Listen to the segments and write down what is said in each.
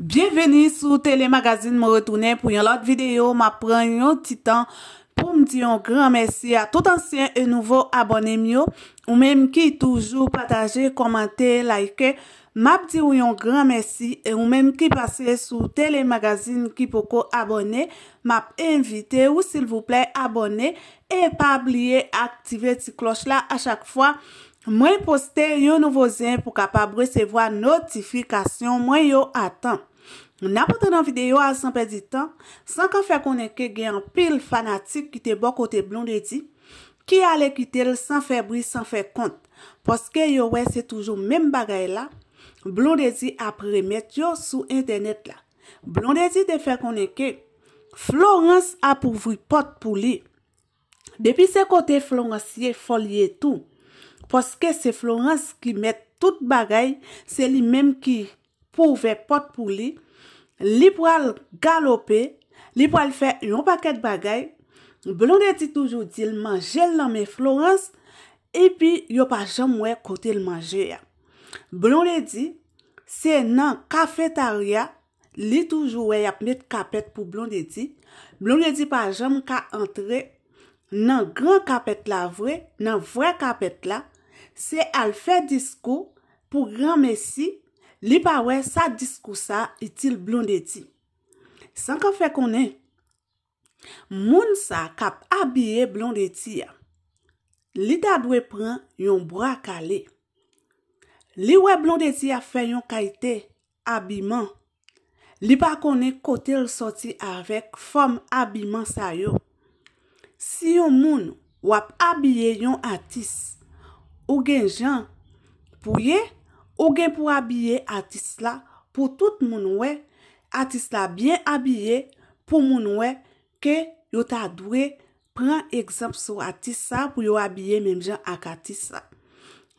Bienveni sou telemagazin mou retounen pou yon lot videyo. Ma pran yon titan pou mdi yon gran mersi a tout ansyen e nouvo abonem yo. Ou menm ki toujou pataje, komante, like, map di yon gran mersi. Ou menm ki pase sou telemagazin ki poko abone, map invite ou sil vouple abone. E pa bliye aktive ti kloch la a chak fwa. Mwen poste yon nouvo zyen pou kapab resevo a notifikasyon mwen yo atan. Mwen apote nan videyo al san pe di tan, san ka fe koneke gen an pil fanatik ki te bo kote blondedi, ki ale ki tel san fe bris, san fe kont. Poske yo we se toujou men bagay la, blondedi apre met yo sou internet la. Blondedi te fe koneke, Florence apouvri pot pou li. Depi se kote Florence ye fol ye tou, poske se Florence ki met tout bagay, se li men ki pouve pot pou li, Li pou al galope, li pou al fe yon paket bagay, Blondedi toujou di l manjel nan me Florence, epi yo pa jom we kote l manje ya. Blondedi se nan kafetaria, li toujou we yap met kapet pou Blondedi, Blondedi pa jom ka entre nan gran kapet la vwe, nan vwe kapet la, se al fe diskou pou gran Messi, Li pa we sa diskousa itil blondeti. San ka fe konen? Moun sa kap abye blondeti ya. Li dadwe pran yon bra kale. Li we blondeti ya fe yon kaite, abiman. Li pa konen kote l soti avek fom abiman sayo. Si yon moun wap abye yon atis, ou genjan, pouye, Ou gen pou abye atis la pou tout moun we, atis la byen abye pou moun we ke yo ta dwe pran ekzamp sou atisa pou yo abye menm jan akatisa.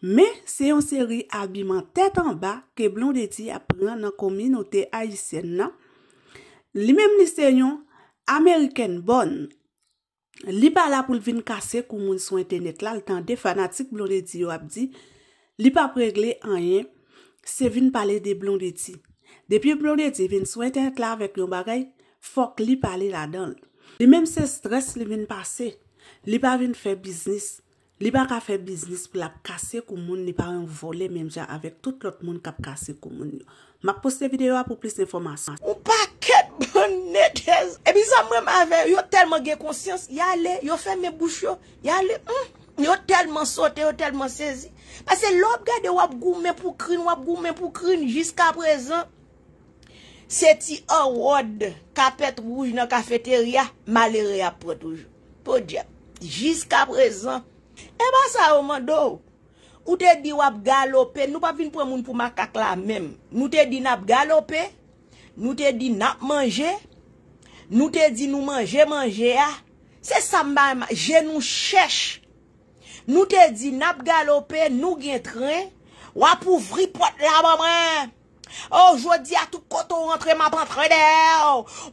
Me, se yon seri abiman tet an ba ke blon de di apren nan kominote ayisen nan, li menm li se yon Ameriken bon, li bala pou lvin kase kou moun sou internet la, ltan de fanatik blon de di yo apdi, Li pa pregle anye, se vin pale de blondeti. Depi blondeti vin swen tenk la vek nou bagay, fok li pale la don. Li menm se stres li vin pase, li pa vin fe biznis. Li pa ka fe biznis pou la kase kou moun, li pa ren vole menm ja avek tout lot moun kap kase kou moun. Ma poste videyo a pou plis informasyon. Ou pa ket bon netez, e bi zan mwen ma ven, yo telman gen konsyans, ya le, yo fe men bouch yo, ya le, mou. Hmm. yo telman sote, yo telman sezi. Pase lop gade wap goumen pou krin, wap goumen pou krin, jiska prezan. Seti an wad kapet rouj nan kafeteria, maleri apre toujou. Po djeb, jiska prezan. Eman sa oman do, ou te di wap galope, nou pa vin pou moun pou makak la mem. Nou te di nap galope, nou te di nap manje, nou te di nou manje manje ya. Se samba, je nou chèche Nou te di, nap galope, nou gen tren, wap ouvri pot la, ba mwen. Ou, oh, jodi a tout koto rentre, map rentre der,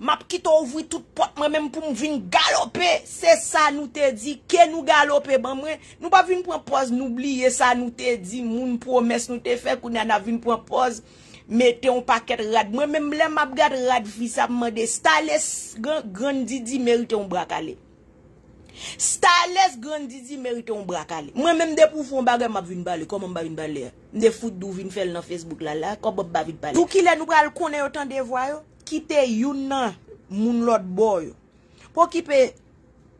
wap oh. kito ouvri tout pot, mwen mèm pou nou vin galope. Se sa, nou te di, ke nou galope, ba mwen. Nou pa vin pou an poz, nou bliye sa, nou te di, moun promes nou te fe, kou nan a vin pou an poz, mette yon paket rad, mwen mèm mèm map gad rad fi sa, mwen de stales, gan didi merite yon brak ale. Starless grandizi merite yon brakale. Mwen mèm depou foun bagè m ap vin balè. Koman m ap vin balè? M defout dou vin fel nan Facebook lala. Koman m ap vin balè? Pou ki lè nou pral konè yotan devwayo, kite yon nan moun lot boyo. Pou ki pe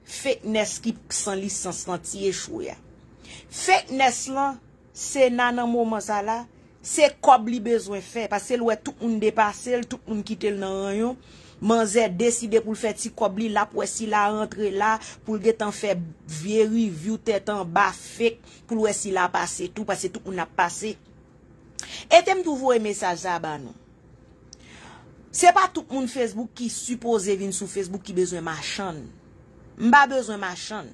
fek nes ki san lis san santiye chouya. Fek nes lan, se nan nan mou masala, se kob li bezwen fe. Pase lwè tout moun depase l, tout moun kite l nan rayon. Man zè deside pou l fè ti kobli la pou wè si la antre la, pou l gè tan fè veri, viw, tè tan, ba, fèk, pou l wè si la pase tout, pase tout ou na pase. Etèm pou vou e mesaj zaba nou. Se pa tout moun Facebook ki suppose vin sou Facebook ki bezwen ma chan. Mba bezwen ma chan.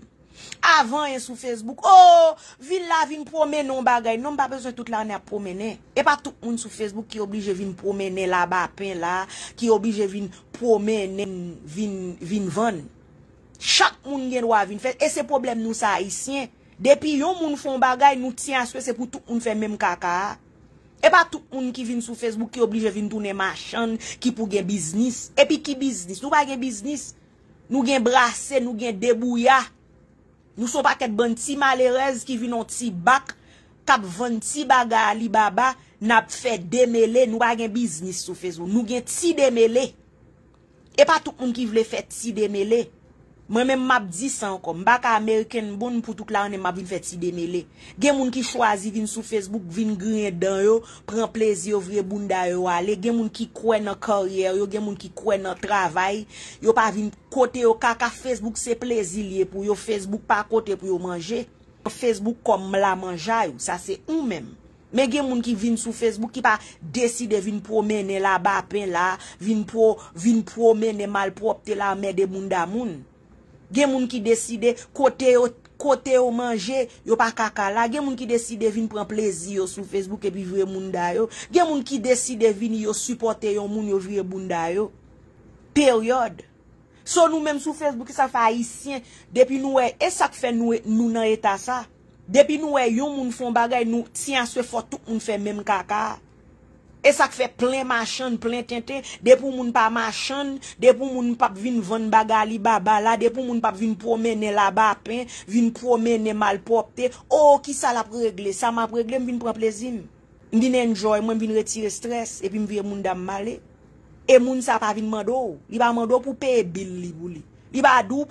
Avan en sou Facebook Oh, vil la vin promen non bagay Non pa pe sou tout la anè promenè E pa tout un sou Facebook ki oblije vin promenè la ba pen la Ki oblije vin promenè Vin, vin van Chak un gen wav vin E se problem nou sa isyen Depi yon moun fon bagay nou ti answe Se pou tout un fè mèm kaka E pa tout un ki vin sou Facebook Ki oblije vin toune machan Ki pou gen biznis E pi ki biznis, nou pa gen biznis Nou gen brase, nou gen debouya Nou son pa ket bon ti malerez ki vi non ti bak, kap von ti baga li baba, nap fe demele nou bagen biznis sou fezo. Nou gen ti demele. E pa tout moun ki vle fe ti demele. Mwen men map di san kom, baka Ameriken bon pou tout la ane map vin fet si demele. Gen moun ki chwazi vin sou Facebook, vin gren dan yo, pren plezi yo vre bunda yo ale. Gen moun ki kwen nan koryer yo, gen moun ki kwen nan travay, yo pa vin kote yo kaka Facebook se plezi liye pou yo Facebook pa kote pou yo manje. Facebook kom la manja yo, sa se ou men. Men gen moun ki vin sou Facebook ki pa deside vin promene la bapen la, vin promene malpropte la mède bunda moun. Gen moun ki deside kote yo manje, yo pa kaka la. Gen moun ki deside vin pran plezi yo sou Facebook epi vwe moun dayo. Gen moun ki deside vin yo supporte yon moun yo vwe moun dayo. Periode. So nou menm sou Facebook sa fayisyen depi nou e esak fe e, nou nan eta sa. Depi nou e yon moun fon bagay nou siyanswe fotou moun fe menm kaka la. E sak fe plen machan, plen tenten, depou moun pa machan, depou moun pap vin van baga li ba bala, depou moun pap vin promene la bapen, vin promene malpopte. Ou oh, ki sa la pregle, sa ma pregle, mvin preplezim. Ndi nenjoy, mwen vin retire stres, epi mvin moun dam male. E moun sa pa vin mandou, li ba mandou pou peye bil li bou li. Li ba dou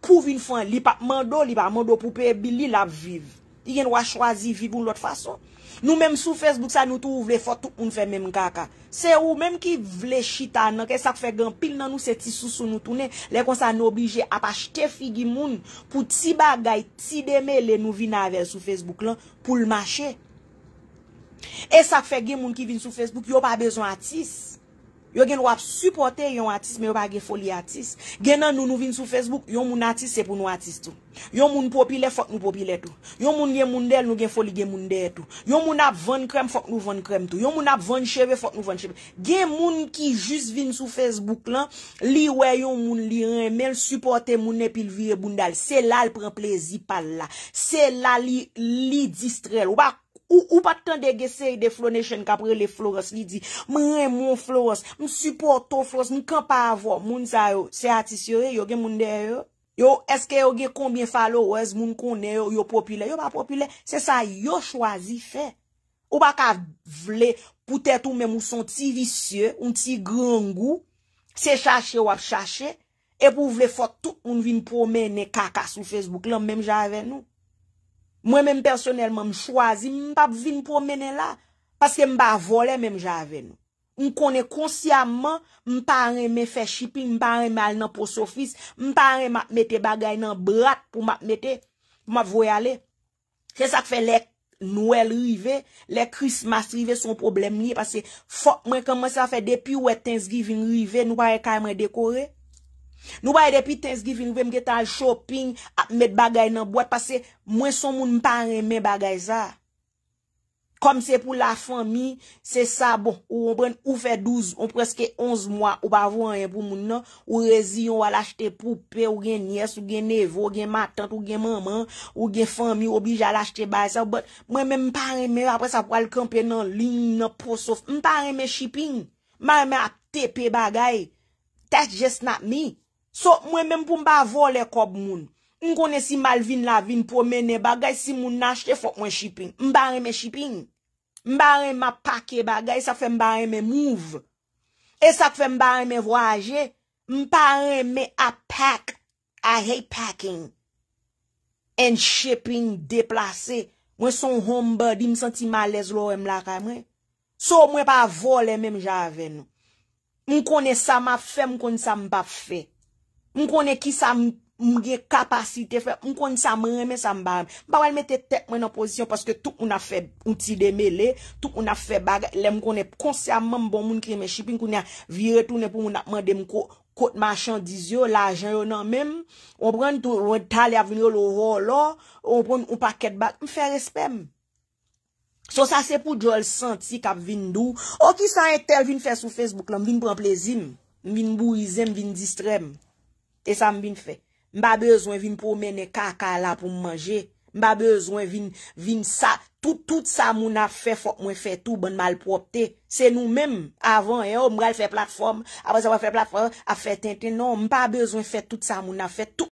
pou vin fan, li pa mandou, li ba mandou pou peye bil li la vive. Yen wach wazi viboun lot fason Nou menm sou Facebook sa nou tou ou vle fotou Moun fe menm kaka Se ou menm ki vle chita nan Ke sak fe gen pil nan nou se ti sou sou nou tou ne Lè kon sa nou oblije apache te figi moun Pou ti bagay ti deme Lè nou vin avèl sou Facebook lan Poul mâche E sak fe gen moun ki vin sou Facebook Yo pa bezon atis Yo gen wap supporte yon artist, men wap ge foli artist. Gen nan nou nou vin sou Facebook, yon moun artist se pou nou artist tou. Yon moun popile, fok nou popile tou. Yon moun gen moun del nou ge foli gen moun del tou. Yon moun ap van krem, fok nou van krem tou. Yon moun ap van cheve, fok nou van cheve. Gen moun ki jis vin sou Facebook lan, li we yon moun li remel supporte moun epilvire bundal. Se la l pren plezi pal la. Se la li distrel wak. Ou pa tan de gesey de flonation kapre le flores li di. Mwen mwen flores, mwen supporto flores, nikan pa avon. Moun sa yo, se atis yo, yo gen moun deyo. Yo, eske yo gen konbyen falo, yo ez moun konnen yo, yo popile. Yo pa popile, se sa yo chwazi fe. Ou pa ka vle, poutet ou men moun son ti visye, un ti grangou. Se chache wap chache. E pou vle fot tout, moun vin promene kaka sou Facebook. Lan menm jave nou. Mwen men personelman m chwazi, m pap vin pou mene la, paske m pa vole men m jave nou. M konen konsyaman, m pa re me fe shipping, m pa re mal nan post office, m pa re mak mete bagay nan brat pou mak mete, pou ma voy ale. Se sa kfe lèk nouèl rive, lèk krismas rive son problem li, paske fok mwen komanse a fe depi wetensgiving rive, nou pa re ka mwen dekore. Nou bay depi Thanksgiving, ouve mge tan shopping, ap met bagay nan bot, pase mwen son moun mpa reme bagay sa. Kom se pou la fami, se sa bon, ou mpren ou fe 12, ou preske 11 mwa, ou pa vwenye pou moun nan, ou rezi, ou wala achete poupe, ou gen niyes, ou gen nevo, ou gen matant, ou gen maman, ou gen fami, ou bije wala achete bagay sa, ou bot, mwen mwen mpa reme, apres ap wale kampe nan lin, nan posof, mpa reme shipping, mwen reme ap tepe bagay. That's just not me. So mwen men pou mba vo le kob moun. Mkone si mal vin la vin pou mene bagay si moun nash te fok mwen shipping. Mba reme shipping. Mba reme apake bagay sa fe mba reme move. E sa fe mba reme vo aje. Mba reme apak. A hey packing. En shipping deplase. Mwen son romba di msanti malez lo em la kamre. So mwen pa vo le men mja ave nou. Mkone sa ma fe mkone sa mba fe. Mwen konen ki sa mwen ge kapasite fe, mwen konen sa mwen reme sa mba. Mwen pa wèl mette tek mwen an pozisyon paske tout mwen a fe, mwen ti de mele, tout mwen a fe bag, lè mwen konen konser mwen mbon moun kremen shipin, kounen viretounen pou mwen apman de mwen kot, kot machan dizyo, la ajan yo nan men. O pren tou, wèl tal ya vinyo lo ro lo, o pren ou paket bak, mwen fe respem. So sa se pou jol senti kap vin dou, o ki san etel vin fe sou Facebook lan, vin pran plezim, vin bourizem, vin distrem. E sa m bin fe, m ba bezwen vin pou mene kaka la pou m manje, m ba bezwen vin sa, tout tout sa moun a fe fok mwen fe tout bon malpropte, se nou menm, avan e yo m gal fe platform, avan se wap fe platform, a fe tenten, non, m ba bezwen fe tout sa moun a fe tout.